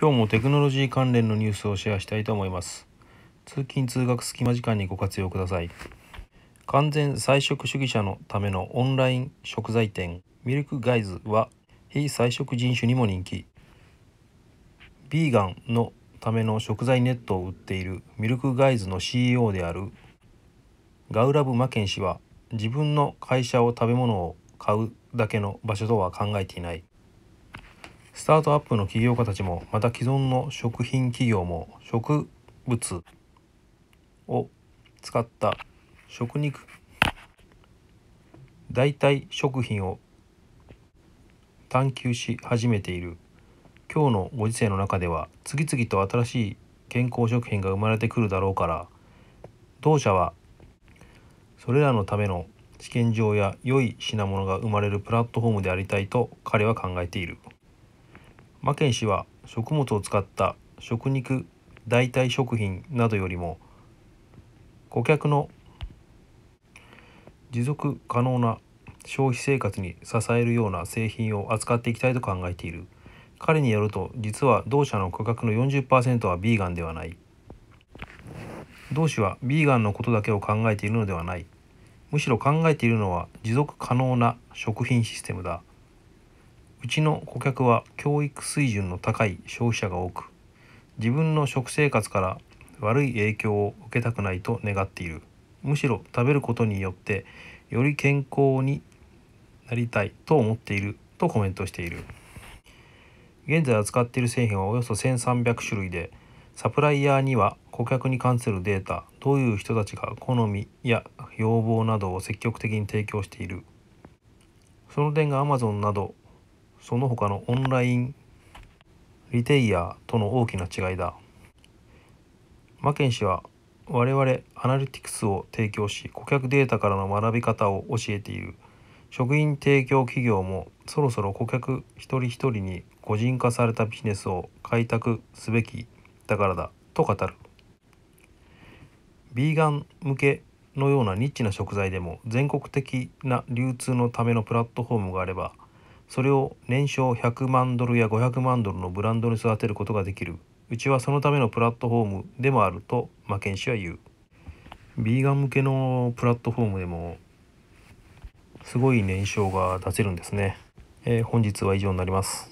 今日もテクノロジー関連のニュースをシェアしたいと思います通勤通学隙間時間にご活用ください完全菜食主義者のためのオンライン食材店ミルクガイズは非菜食人種にも人気ビーガンのための食材ネットを売っているミルクガイズの CEO であるガウラブ・マケン氏は自分の会社を食べ物を買うだけの場所とは考えていないスタートアップの起業家たちもまた既存の食品企業も植物を使った食肉代替食品を探求し始めている今日のご時世の中では次々と新しい健康食品が生まれてくるだろうから当社はそれらのための試験場や良い品物が生まれるプラットフォームでありたいと彼は考えている。マケン氏は食物を使った食肉代替食品などよりも顧客の持続可能な消費生活に支えるような製品を扱っていきたいと考えている彼によると実は同社の価格の40%はビーガンではない同氏はビーガンのことだけを考えているのではないむしろ考えているのは持続可能な食品システムだうちの顧客は教育水準の高い消費者が多く自分の食生活から悪い影響を受けたくないと願っているむしろ食べることによってより健康になりたいと思っているとコメントしている現在扱っている製品はおよそ1300種類でサプライヤーには顧客に関するデータどういう人たちが好みや要望などを積極的に提供しているその点がアマゾンなどその他のオンラインリテイヤーとの大きな違いだマケン氏は我々アナリティクスを提供し顧客データからの学び方を教えている職員提供企業もそろそろ顧客一人一人に個人化されたビジネスを開拓すべきだからだと語るビーガン向けのようなニッチな食材でも全国的な流通のためのプラットフォームがあればそれを年商100万ドルや500万ドルのブランドに育てることができるうちはそのためのプラットフォームでもあるとマケン氏は言うビーガン向けのプラットフォームでもすごい年商が出せるんですね、えー、本日は以上になります